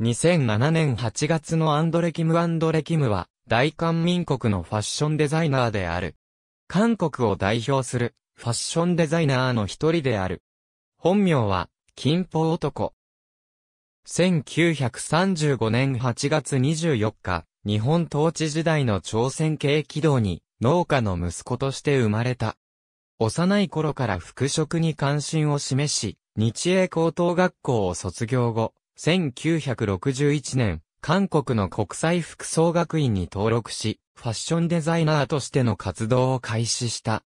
2007年8月のアンドレ・キム・アンドレ・キムは、大韓民国のファッションデザイナーである。韓国を代表する、ファッションデザイナーの一人である。本名は、金宝男。1935年8月24日、日本統治時代の朝鮮系軌道に、農家の息子として生まれた。幼い頃から服飾に関心を示し、日英高等学校を卒業後、1961年、韓国の国際服装学院に登録し、ファッションデザイナーとしての活動を開始した。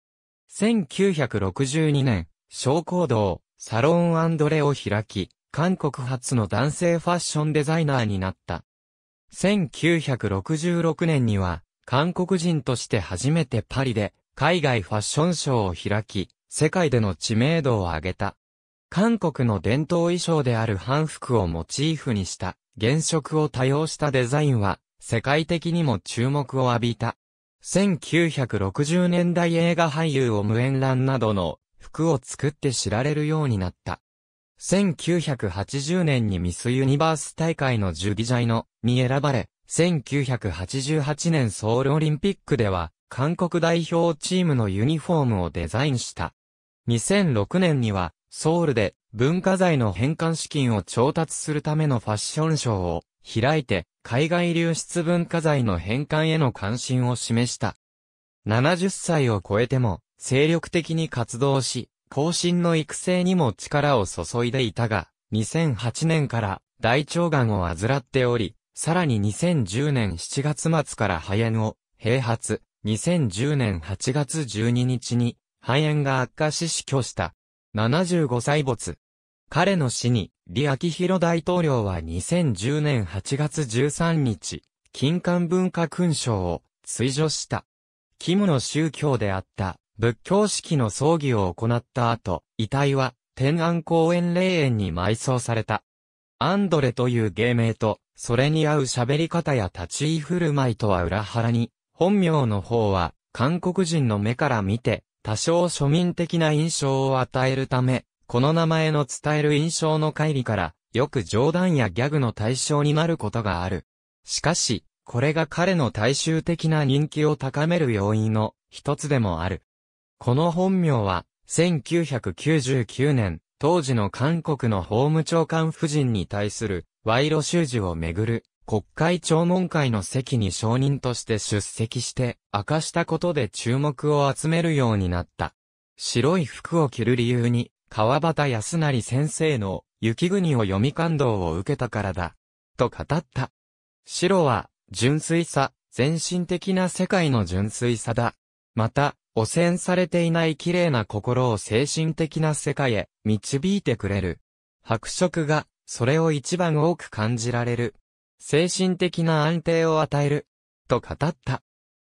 1962年、小行動、サロンレを開き、韓国初の男性ファッションデザイナーになった。1966年には、韓国人として初めてパリで、海外ファッションショーを開き、世界での知名度を上げた。韓国の伝統衣装である半服をモチーフにした原色を多用したデザインは世界的にも注目を浴びた。1960年代映画俳優を無縁乱などの服を作って知られるようになった。1980年にミスユニバース大会のジュギジャイのに選ばれ、1988年ソウルオリンピックでは韓国代表チームのユニフォームをデザインした。2006年にはソウルで文化財の返還資金を調達するためのファッションショーを開いて海外流出文化財の返還への関心を示した。70歳を超えても精力的に活動し、後進の育成にも力を注いでいたが、2008年から大腸がんを患っており、さらに2010年7月末から肺炎を併発、2010年8月12日に肺炎が悪化し死去した。75歳没。彼の死に、李明ロ大統領は2010年8月13日、金環文化勲章を追除した。キムの宗教であった仏教式の葬儀を行った後、遺体は天安公園霊園に埋葬された。アンドレという芸名と、それに合う喋り方や立ち居振る舞いとは裏腹に、本名の方は、韓国人の目から見て、多少庶民的な印象を与えるため、この名前の伝える印象の乖離から、よく冗談やギャグの対象になることがある。しかし、これが彼の大衆的な人気を高める要因の一つでもある。この本名は、1999年、当時の韓国の法務長官夫人に対する賄賂収受をめぐる国会聴聞会の席に証人として出席して明かしたことで注目を集めるようになった。白い服を着る理由に、川端康成先生の雪国を読み感動を受けたからだ。と語った。白は、純粋さ、全身的な世界の純粋さだ。また、汚染されていない綺麗な心を精神的な世界へ導いてくれる。白色が、それを一番多く感じられる。精神的な安定を与える、と語った。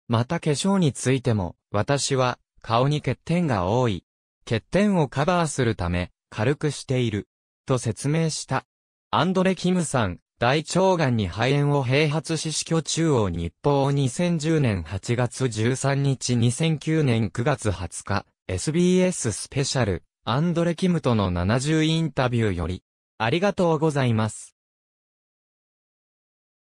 また化粧についても、私は、顔に欠点が多い。欠点をカバーするため、軽くしている。と説明した。アンドレ・キムさん、大腸がんに肺炎を併発し死去中央日報2010年8月13日2009年9月20日 SBS スペシャルアンドレ・キムとの70インタビューよりありがとうございます。